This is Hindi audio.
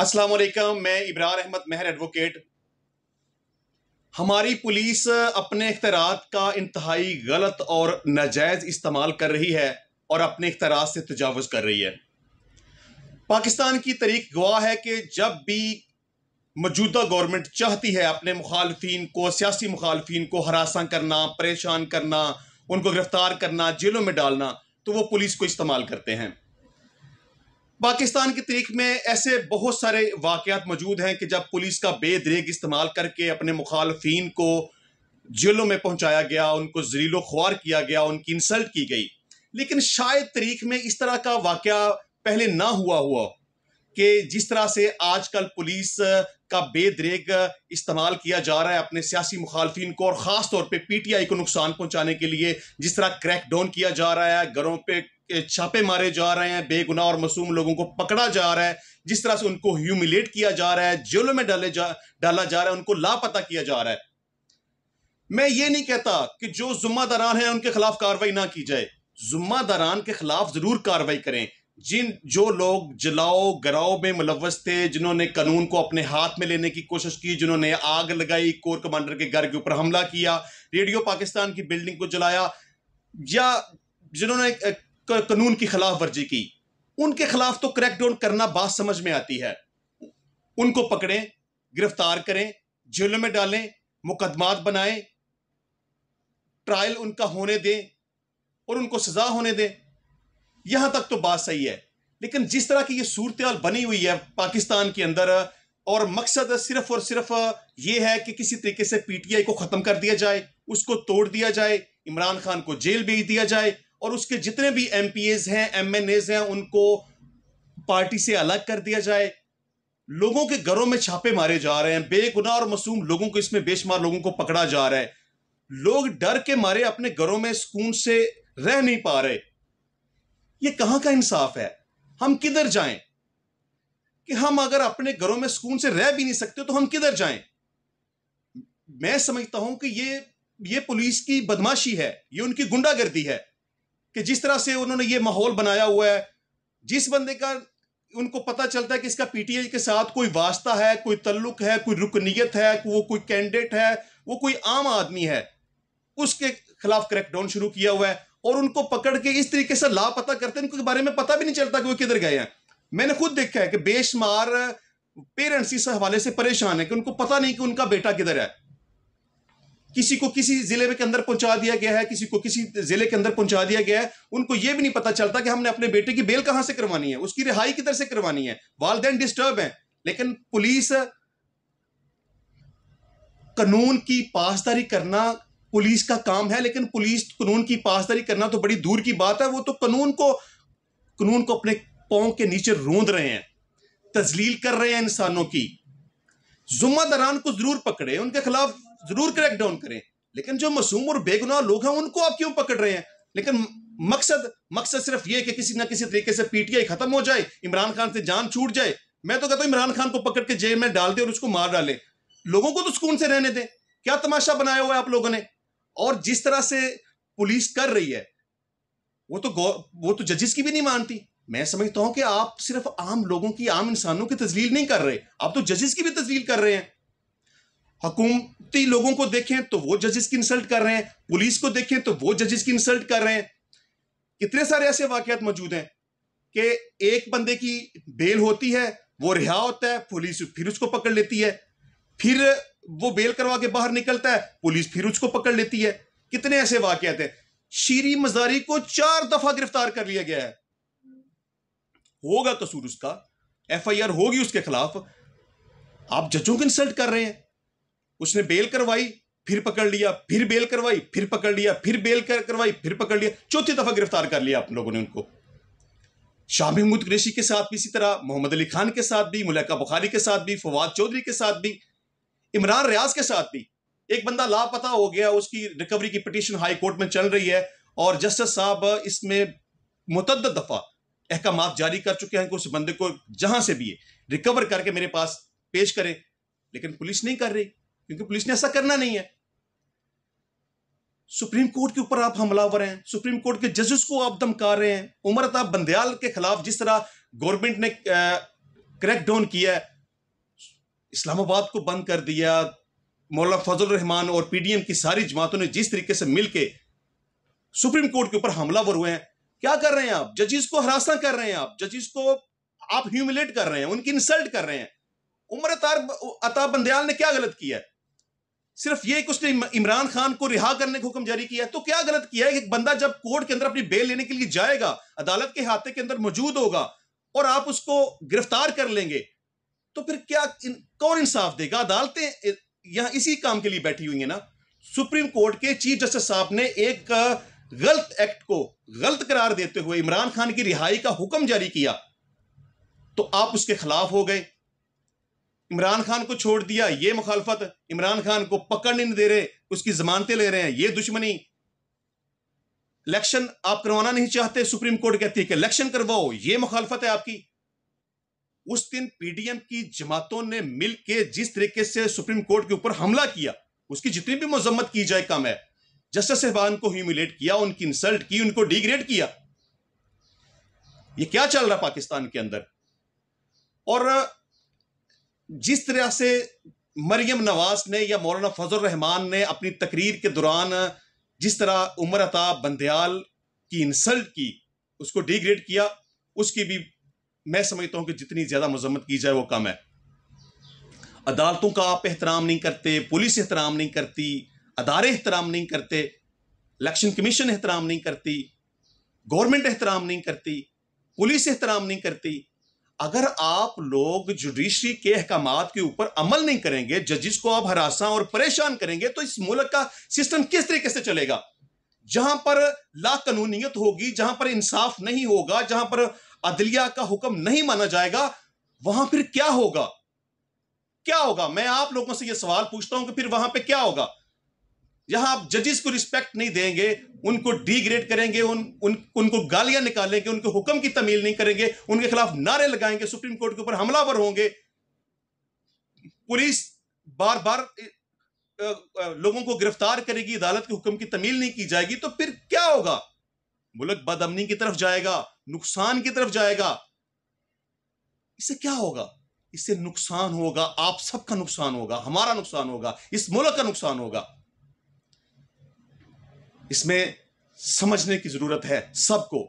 अस्सलाम वालेकुम मैं इब्रार अहमद महर एडवोकेट हमारी पुलिस अपने अख्तरात का इंतहाई गलत और नाजायज़ इस्तेमाल कर रही है और अपने अख्तरात से तजावज़ कर रही है पाकिस्तान की तरीक गवाह है कि जब भी मौजूदा गवर्नमेंट चाहती है अपने मुखालफन को सियासी मुखालफन को हरासा करना परेशान करना उनको गिरफ़्तार करना जेलों में डालना तो वो पुलिस को इस्तेमाल करते हैं पाकिस्तान की तारीख में ऐसे बहुत सारे वाक़ात मौजूद हैं कि जब पुलिस का बेदरेग इस्तेमाल करके अपने मुखालफन को जेलों में पहुंचाया गया उनको जरीलो ख्वार किया गया उनकी इंसल्ट की गई लेकिन शायद तारीख में इस तरह का वाक़ पहले ना हुआ हुआ कि जिस तरह से आजकल पुलिस का बेदरेग इस्तेमाल किया जा रहा है अपने सियासी मुखालफन को और ख़ास तौर पे पीटीआई को नुकसान पहुंचाने के लिए जिस तरह क्रैक डाउन किया जा रहा है घरों पे छापे मारे जा रहे हैं बेगुनाह और मासूम लोगों को पकड़ा जा रहा है जिस तरह से उनको ह्यूमिलेट किया जा रहा है जेलों में डाले जा डाला जा रहा है उनको लापता किया जा रहा है मैं ये नहीं कहता कि जो जुम्मा दरान है उनके खिलाफ कार्रवाई ना की जाए जुम्मा दरान के खिलाफ जरूर कार्रवाई करें जिन जो लोग जलाओ गराओ में मुलवस थे जिन्होंने कानून को अपने हाथ में लेने की कोशिश की जिन्होंने आग लगाई कोर कमांडर के घर के ऊपर हमला किया रेडियो पाकिस्तान की बिल्डिंग को जलाया या जिन्होंने कानून की खिलाफ वर्जी की उनके खिलाफ तो क्रैक डाउन करना बात समझ में आती है उनको पकड़ें गिरफ्तार करें जेलों में डालें मुकदमात बनाएं ट्रायल उनका होने दें और उनको सजा होने दें यहां तक तो बात सही है लेकिन जिस तरह की ये सूरत बनी हुई है पाकिस्तान के अंदर और मकसद सिर्फ और सिर्फ ये है कि किसी तरीके से पीटीआई को खत्म कर दिया जाए उसको तोड़ दिया जाए इमरान खान को जेल भेज दिया जाए और उसके जितने भी एम हैं एम हैं उनको पार्टी से अलग कर दिया जाए लोगों के घरों में छापे मारे जा रहे हैं बेगुनाह और मासूम लोगों को इसमें बेशुमार लोगों को पकड़ा जा रहा है लोग डर के मारे अपने घरों में सुकून से रह नहीं पा रहे ये कहां का इंसाफ है हम किधर जाएं कि हम अगर अपने घरों में सुकून से रह भी नहीं सकते तो हम किधर जाएं मैं समझता हूं कि ये ये पुलिस की बदमाशी है ये उनकी गुंडागर्दी है कि जिस तरह से उन्होंने ये माहौल बनाया हुआ है जिस बंदे का उनको पता चलता है कि इसका पीटीआई के साथ कोई वास्ता है कोई तल्लुक है कोई रुकनीयत है वो कोई कैंडिडेट है वो कोई आम आदमी है उसके खिलाफ क्रैकडाउन शुरू किया हुआ है और उनको पकड़ के इस तरीके से लापता करते हैं उनके बारे में पता भी नहीं चलता कि वो किधर गए हैं मैंने खुद देखा है कि बेशुमार पेरेंट्स इस हवाले से परेशान है कि उनको पता नहीं कि उनका बेटा किधर है किसी को किसी जिले में के अंदर पहुंचा दिया गया है किसी को किसी जिले के अंदर पहुंचा दिया गया है उनको यह भी नहीं पता चलता कि हमने अपने बेटे की बेल कहां से करवानी है उसकी रिहाई किधर से करवानी है वालदेन डिस्टर्ब है लेकिन पुलिस कानून की पासदारी करना पुलिस का काम है लेकिन पुलिस कानून की पासदारी करना तो बड़ी दूर की बात है वो तो कानून को कानून को अपने पाँव के नीचे रोंद रहे हैं तजलील कर रहे हैं इंसानों की जुम्मा दरान को जरूर पकड़े उनके खिलाफ जरूर क्रैक डाउन करें लेकिन जो मासूम और बेगुनाह लोग हैं उनको आप क्यों पकड़ रहे हैं लेकिन मकसद मकसद सिर्फ ये कि किसी ना किसी तरीके से पीटीआई खत्म हो जाए इमरान खान से जान छूट जाए मैं तो कहता हूं इमरान खान को पकड़ के जेल में डाल दे और उसको मार डाले लोगों को तो सुकून से रहने दें क्या तमाशा बनाया हुआ है आप लोगों ने और जिस तरह से पुलिस कर रही है वो तो वो तो जजेस की भी नहीं मानती मैं समझता हूं कि आप सिर्फ आम लोगों की आम इंसानों की तजलील नहीं कर रहे आप तो जजेस की भी तजलील कर रहे हैं हकूमती लोगों को देखें तो वो जजेस की इंसल्ट कर रहे हैं पुलिस को देखें तो वो जजेस की इंसल्ट कर रहे हैं कितने सारे ऐसे वाकत मौजूद हैं कि एक बंदे की बेल होती है वो रिहा होता है पुलिस फिर उसको पकड़ लेती है फिर वो बेल करवा के बाहर निकलता है पुलिस फिर उसको पकड़ लेती है कितने ऐसे वाकत हैं शीरी मजारी को चार दफा गिरफ्तार कर लिया गया है होगा कसूर उसका एफ आई आर होगी उसके खिलाफ आप जजों को इंसल्ट कर रहे हैं उसने बेल करवाई फिर पकड़ लिया फिर बेल करवाई फिर पकड़ लिया फिर बेल कर, करवाई फिर पकड़ लिया चौथी दफा गिरफ्तार कर लिया आप लोगों ने उनको शाह महमूद कुरेशी के साथ भी इसी तरह मोहम्मद अली खान के साथ भी मुलैका बुखारी के साथ भी फवाद चौधरी के साथ भी इमरान रियाज के साथ भी एक बंदा लापता हो गया उसकी रिकवरी की पिटिशन हाई कोर्ट में चल रही है और जस्टिस साहब इसमें मुतद दफ़ा अहकाम जारी कर चुके हैं कि उस बंदे को जहां से भी रिकवर करके मेरे पास पेश करें लेकिन पुलिस नहीं कर रही क्योंकि पुलिस ने ऐसा करना नहीं है सुप्रीम कोर्ट के ऊपर आप हमलावर हैं सुप्रीम कोर्ट के जजेस को आप धमका रहे हैं उमरता बंदयाल के खिलाफ जिस तरह गवर्नमेंट ने क्रैक डाउन किया है इस्लामाबाद को बंद कर दिया मौलाना फजल रहमान और पीडीएम की सारी जमातों ने जिस तरीके से मिलके सुप्रीम कोर्ट के ऊपर हमलावर हुए हैं क्या कर रहे हैं आप जजिस को हरासा कर रहे हैं आप जजिस को आप ह्यूमिलेट कर रहे हैं उनकी इंसल्ट कर रहे हैं उमर अता बंदयाल ने क्या गलत किया है सिर्फ ये कि उसने इमरान खान को रिहा करने का हुक्म जारी किया है तो क्या गलत किया है कि बंदा जब कोर्ट के अंदर अपनी बेल लेने के लिए जाएगा अदालत के हाथे के अंदर मौजूद होगा और आप उसको गिरफ्तार कर लेंगे तो फिर क्या इन, कौन इंसाफ देगा अदालतें यहां इसी काम के लिए बैठी हुई है ना सुप्रीम कोर्ट के चीफ जस्टिस साहब ने एक गलत एक्ट को गलत करार देते हुए इमरान खान की रिहाई का हुक्म जारी किया तो आप उसके खिलाफ हो गए इमरान खान को छोड़ दिया ये मुखालफत इमरान खान को पकड़ नहीं दे रहे उसकी जमानतें ले रहे हैं ये दुश्मनी इलेक्शन आप करवाना नहीं चाहते सुप्रीम कोर्ट कहती है कि इलेक्शन करवाओ ये मुखालफत है आपकी उस दिन पीडीएम की जमातों ने मिल के जिस तरीके से सुप्रीम कोर्ट के ऊपर हमला किया उसकी जितनी भी मजम्मत की जाए कम है जस्टिस सहबान को ह्यूमिलेट किया उनकी इंसल्ट की उनको डिग्रेड किया ये क्या चल रहा पाकिस्तान के अंदर और जिस तरह से मरियम नवाज ने या मौलाना फजल रहमान ने अपनी तकरीर के दौरान जिस तरह उमर अता बंदयाल की इंसल्ट की उसको डिग्रेड किया उसकी भी मैं समझता हूँ कि जितनी ज़्यादा मजम्मत की जाए वो कम है अदालतों का आप एहतराम नहीं करते पुलिस एहतराम नहीं करती अदारे एहतराम नहीं करते इलेक्शन कमीशन एहतराम नहीं करती गवर्नमेंट एहतराम नहीं करती पुलिस एहतराम नहीं करती अगर आप लोग जुडिशरी के अहकाम के ऊपर अमल नहीं करेंगे जजिस को आप हरासा और परेशान करेंगे तो इस मुल्क का सिस्टम किस तरीके से चलेगा जहां पर लाकानूनीत होगी जहां पर इंसाफ नहीं होगा जहां पर अदलिया का हुक्म नहीं माना जाएगा वहां फिर क्या होगा क्या होगा मैं आप लोगों से यह सवाल पूछता हूं कि फिर वहां पे क्या होगा यहां आप जजेस को रिस्पेक्ट नहीं देंगे उनको डिग्रेड करेंगे उन, उन उनको गालियां निकालेंगे उनके हुक्म की तमील नहीं करेंगे उनके खिलाफ नारे लगाएंगे सुप्रीम कोर्ट के ऊपर हमलावर होंगे पुलिस बार बार लोगों को गिरफ्तार करेगी अदालत के हुक्म की तमील नहीं की जाएगी तो फिर क्या होगा मुल्क बदमनी की तरफ जाएगा नुकसान की तरफ जाएगा इससे क्या होगा इससे नुकसान होगा आप सबका नुकसान होगा हमारा नुकसान होगा इस मुल्क का नुकसान होगा इसमें समझने की जरूरत है सबको